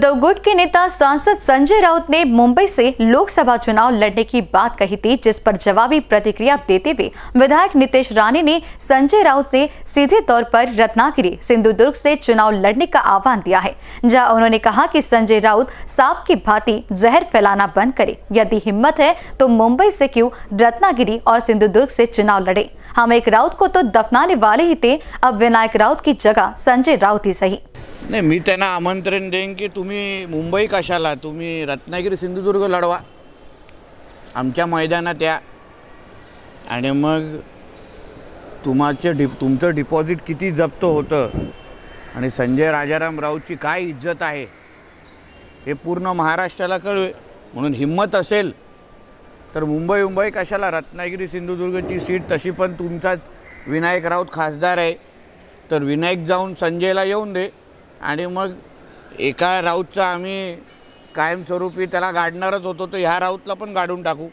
उद्धव गुट के नेता सांसद संजय राउत ने मुंबई से लोकसभा चुनाव लड़ने की बात कही थी जिस पर जवाबी प्रतिक्रिया देते हुए विधायक नितेश राणे ने संजय राउत से सीधे तौर पर रत्नागिरी सिंधुदुर्ग से चुनाव लड़ने का आह्वान दिया है जहां उन्होंने कहा कि संजय राउत सांप की भांति जहर फैलाना बंद करे यदि हिम्मत है तो मुंबई से क्यूँ रत्नागिरी और सिंधुदुर्ग से चुनाव लड़े हम एक राउत को तो दफनाने वाले ही थे अब विनायक राउत की जगह संजय राउत ही सही नाही मी त्यांना आमंत्रण देईन की तुम्ही मुंबई कशाला तुम्ही रत्नागिरी सिंधुदुर्ग लढवा आमच्या मैदानात या आणि मग तुम्हाचं डि तुमचं डिपॉझिट किती जप्त होतं आणि संजय राजाराम राऊची काय इज्जत आहे हे पूर्ण महाराष्ट्राला कळवे म्हणून हिंमत असेल तर मुंबई मुंबई कशाला रत्नागिरी सिंधुदुर्गची सीट तशी पण तुमचाच विनायक राऊत खासदार आहे तर विनायक जाऊन संजयला येऊन दे आणि मग एका राऊतचा आम्ही कायमस्वरूपी त्याला गाडणारच होतो तर ह्या राऊतला पण गाडून टाकू